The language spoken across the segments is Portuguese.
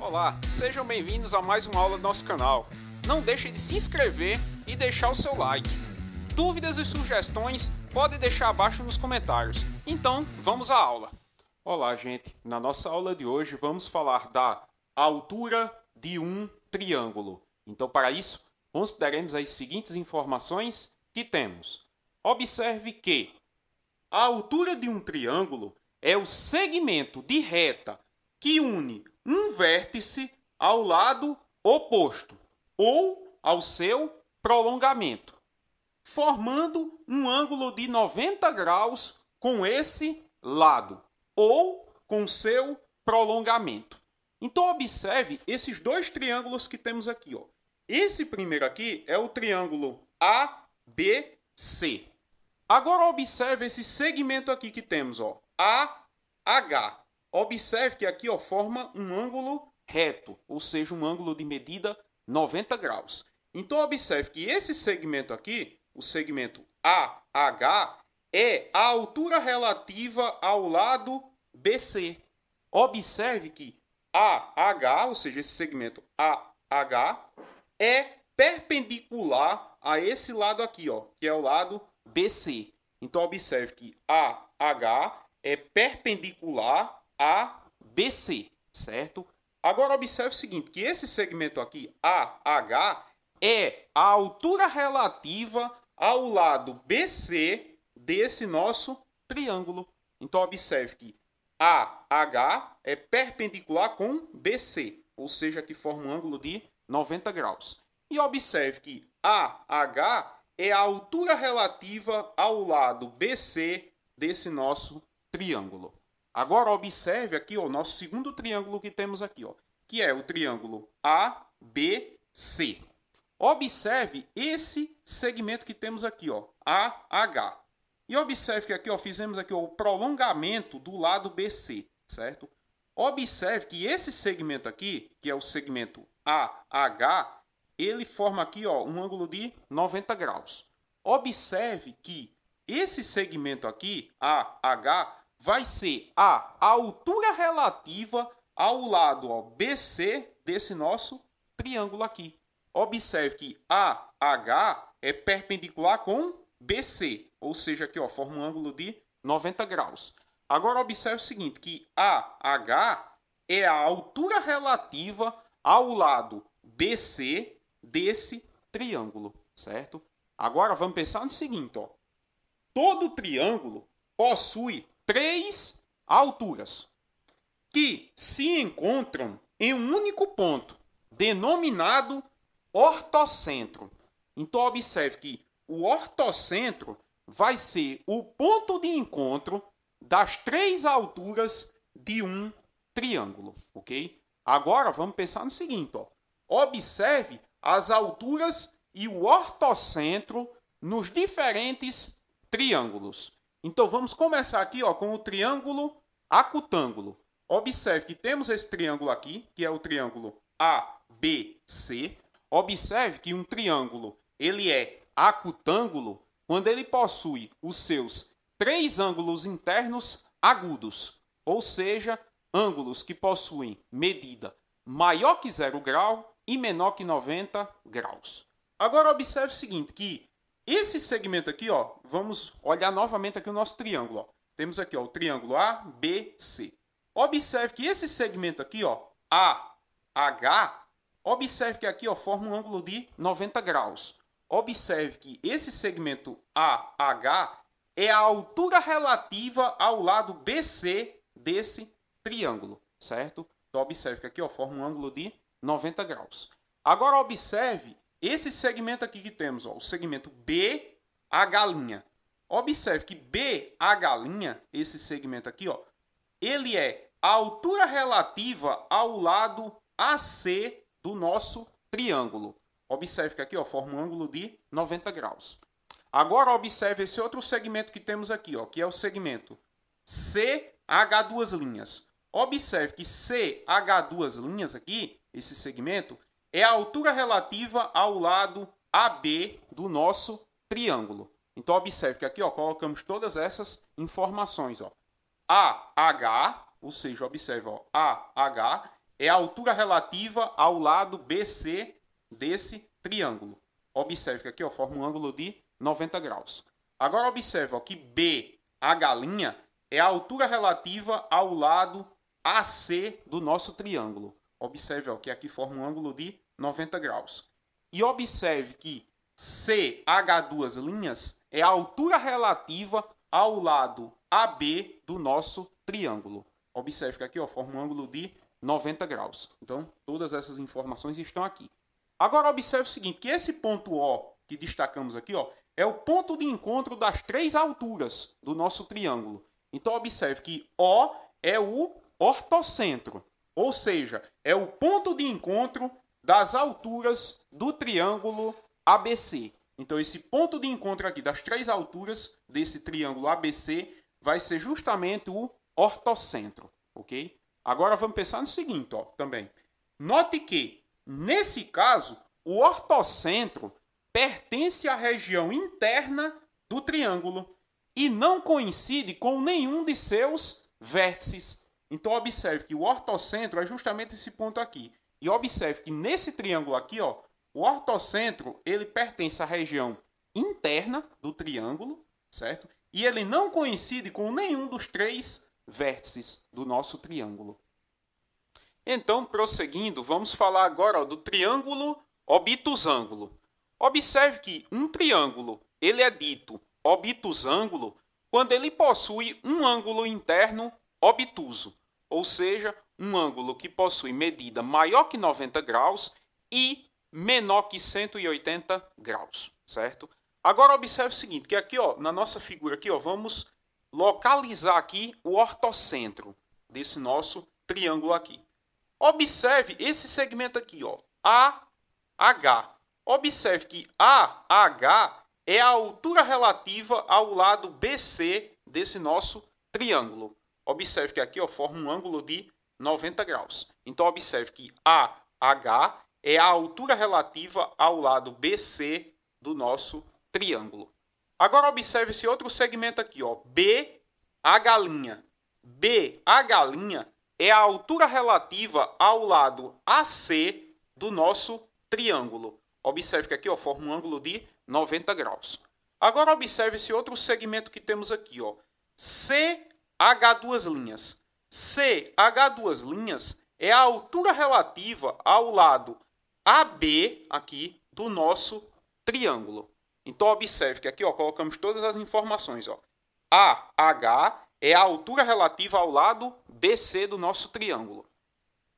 Olá, sejam bem-vindos a mais uma aula do nosso canal. Não deixe de se inscrever e deixar o seu like. Dúvidas e sugestões podem deixar abaixo nos comentários. Então, vamos à aula. Olá, gente. Na nossa aula de hoje vamos falar da altura de um triângulo. Então, para isso, consideremos as seguintes informações que temos. Observe que a altura de um triângulo é o segmento de reta que une um vértice ao lado oposto ou ao seu prolongamento, formando um ângulo de 90 graus com esse lado ou com seu prolongamento. Então observe esses dois triângulos que temos aqui, ó. Esse primeiro aqui é o triângulo ABC. Agora observe esse segmento aqui que temos, ó, AH. Observe que aqui ó, forma um ângulo reto, ou seja, um ângulo de medida 90 graus. Então, observe que esse segmento aqui, o segmento AH, é a altura relativa ao lado BC. Observe que AH, ou seja, esse segmento AH, é perpendicular a esse lado aqui, ó, que é o lado BC. Então, observe que AH é perpendicular ABC, certo? Agora observe o seguinte, que esse segmento aqui, AH, é a altura relativa ao lado BC desse nosso triângulo. Então observe que AH é perpendicular com BC, ou seja, que forma um ângulo de 90 graus. E observe que AH é a altura relativa ao lado BC desse nosso triângulo. Agora observe aqui ó, o nosso segundo triângulo que temos aqui, ó, que é o triângulo ABC. Observe esse segmento que temos aqui, ó, AH. E observe que aqui ó, fizemos aqui ó, o prolongamento do lado BC, certo? Observe que esse segmento aqui, que é o segmento AH, ele forma aqui ó, um ângulo de 90 graus. Observe que esse segmento aqui, AH, vai ser a altura relativa ao lado ó, BC desse nosso triângulo aqui. Observe que AH é perpendicular com BC, ou seja, aqui ó, forma um ângulo de 90 graus. Agora observe o seguinte, que AH é a altura relativa ao lado BC desse triângulo, certo? Agora vamos pensar no seguinte, ó. Todo triângulo possui três alturas que se encontram em um único ponto, denominado ortocentro. Então, observe que o ortocentro vai ser o ponto de encontro das três alturas de um triângulo, ok? Agora vamos pensar no seguinte, ó. Observe as alturas e o ortocentro nos diferentes triângulos. Então vamos começar aqui ó, com o triângulo acutângulo. Observe que temos esse triângulo aqui, que é o triângulo ABC. Observe que um triângulo ele é acutângulo quando ele possui os seus três ângulos internos agudos, ou seja, ângulos que possuem medida maior que zero grau e menor que 90 graus. Agora observe o seguinte, que esse segmento aqui, ó, vamos olhar novamente aqui o nosso triângulo. Ó. Temos aqui ó, o triângulo A, B, C. Observe que esse segmento aqui, ó, A, H, observe que aqui ó, forma um ângulo de 90 graus. Observe que esse segmento A, H é a altura relativa ao lado BC desse triângulo, certo? Então, observe que aqui ó, forma um ângulo de 90 graus. Agora, observe esse segmento aqui que temos, ó, o segmento B, a galinha. Observe que B, a galinha, esse segmento aqui, ó, ele é a altura relativa ao lado AC do nosso triângulo. Observe que aqui ó, forma um ângulo de 90 graus. Agora observe esse outro segmento que temos aqui, ó, que é o segmento CH duas linhas. Observe que CH duas linhas aqui, esse segmento, é a altura relativa ao lado AB do nosso triângulo. Então, observe que aqui ó, colocamos todas essas informações. Ó. AH, ou seja, observe, ó, AH é a altura relativa ao lado BC desse triângulo. Observe que aqui ó, forma um ângulo de 90 graus. Agora, observe ó, que BH' é a altura relativa ao lado AC do nosso triângulo. Observe ó, que aqui forma um ângulo de 90 graus. E observe que CH duas linhas é a altura relativa ao lado AB do nosso triângulo. Observe que aqui ó, forma um ângulo de 90 graus. Então, todas essas informações estão aqui. Agora, observe o seguinte, que esse ponto O que destacamos aqui ó, é o ponto de encontro das três alturas do nosso triângulo. Então, observe que O é o ortocentro. Ou seja, é o ponto de encontro das alturas do triângulo ABC. Então, esse ponto de encontro aqui das três alturas desse triângulo ABC vai ser justamente o ortocentro, ok? Agora vamos pensar no seguinte, ó, também. Note que, nesse caso, o ortocentro pertence à região interna do triângulo e não coincide com nenhum de seus vértices. Então observe que o ortocentro é justamente esse ponto aqui. E observe que nesse triângulo aqui, ó, o ortocentro ele pertence à região interna do triângulo, certo? E ele não coincide com nenhum dos três vértices do nosso triângulo. Então, prosseguindo, vamos falar agora ó, do triângulo obtusângulo. Observe que um triângulo ele é dito obtusângulo quando ele possui um ângulo interno obtuso ou seja, um ângulo que possui medida maior que 90 graus e menor que 180 graus, certo? Agora observe o seguinte, que aqui ó, na nossa figura aqui ó, vamos localizar aqui o ortocentro desse nosso triângulo aqui. Observe esse segmento aqui, ó, AH. Observe que AH é a altura relativa ao lado BC desse nosso triângulo. Observe que aqui ó, forma um ângulo de 90 graus. Então, observe que AH é a altura relativa ao lado BC do nosso triângulo. Agora, observe esse outro segmento aqui, ó, BH'. BH' é a altura relativa ao lado AC do nosso triângulo. Observe que aqui ó, forma um ângulo de 90 graus. Agora, observe esse outro segmento que temos aqui, ó, C H2 linhas. ch duas 2 linhas é a altura relativa ao lado AB aqui do nosso triângulo. Então observe que aqui ó, colocamos todas as informações. Ó. AH é a altura relativa ao lado BC do nosso triângulo.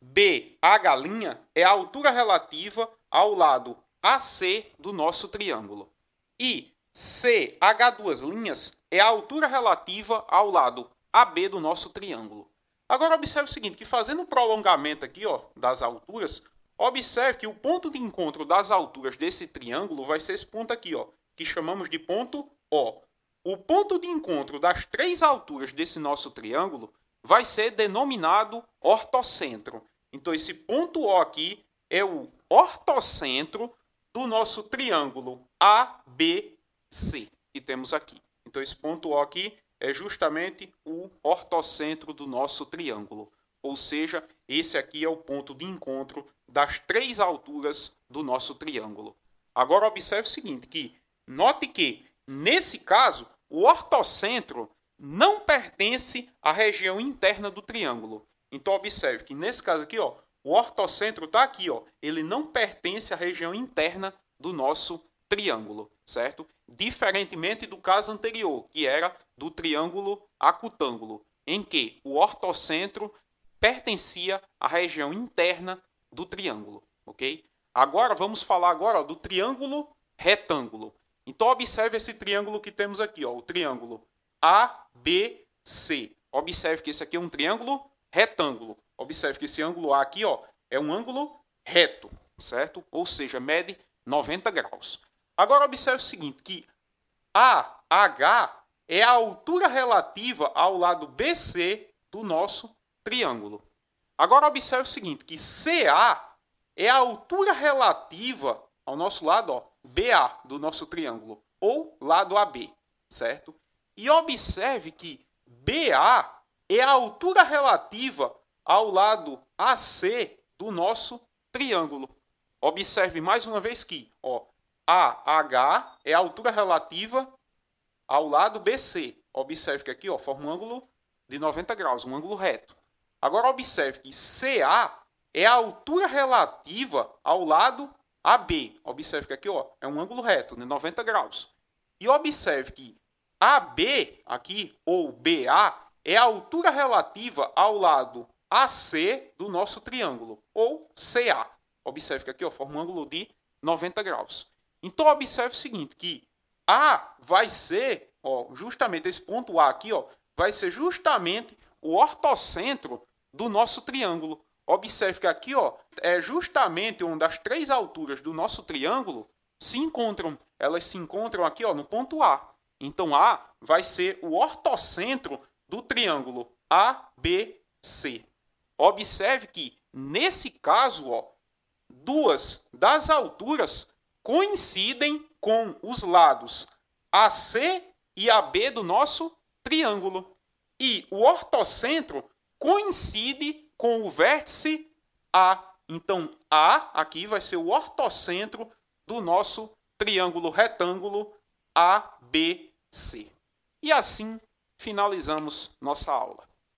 BH' é a altura relativa ao lado AC do nosso triângulo. E CH2' é a altura relativa ao lado AB do nosso triângulo. Agora observe o seguinte, que fazendo um prolongamento aqui ó, das alturas, observe que o ponto de encontro das alturas desse triângulo vai ser esse ponto aqui, ó, que chamamos de ponto O. O ponto de encontro das três alturas desse nosso triângulo vai ser denominado ortocentro. Então esse ponto O aqui é o ortocentro do nosso triângulo ABC que temos aqui. Então esse ponto O aqui é justamente o ortocentro do nosso triângulo. Ou seja, esse aqui é o ponto de encontro das três alturas do nosso triângulo. Agora observe o seguinte, que note que nesse caso o ortocentro não pertence à região interna do triângulo. Então observe que nesse caso aqui, ó, o ortocentro está aqui, ó, ele não pertence à região interna do nosso triângulo, certo? Diferentemente do caso anterior, que era do triângulo acutângulo, em que o ortocentro pertencia à região interna do triângulo, ok? Agora vamos falar agora do triângulo retângulo. Então observe esse triângulo que temos aqui, ó, o triângulo ABC. Observe que esse aqui é um triângulo retângulo. Observe que esse ângulo A aqui ó, é um ângulo reto, certo? Ou seja, mede 90 graus. Agora observe o seguinte, que AH é a altura relativa ao lado BC do nosso triângulo. Agora observe o seguinte, que CA é a altura relativa ao nosso lado ó, BA do nosso triângulo, ou lado AB, certo? E observe que BA é a altura relativa ao lado AC do nosso triângulo. Observe mais uma vez que ó, AH é a altura relativa ao lado BC. Observe que aqui ó, forma um ângulo de 90 graus, um ângulo reto. Agora observe que CA é a altura relativa ao lado AB. Observe que aqui ó, é um ângulo reto de 90 graus. E observe que AB aqui, ou BA, é a altura relativa ao lado AC do nosso triângulo, ou CA. Observe que aqui ó, forma um ângulo de 90 graus. Então observe o seguinte, que A vai ser, ó, justamente esse ponto A aqui, ó, vai ser justamente o ortocentro do nosso triângulo. Observe que aqui ó, é justamente onde as três alturas do nosso triângulo se encontram. Elas se encontram aqui ó, no ponto A. Então, A vai ser o ortocentro do triângulo ABC. Observe que, nesse caso, ó, duas das alturas coincidem com os lados AC e AB do nosso triângulo. E o ortocentro coincide com o vértice A. Então, A aqui vai ser o ortocentro do nosso triângulo retângulo ABC. E assim finalizamos nossa aula.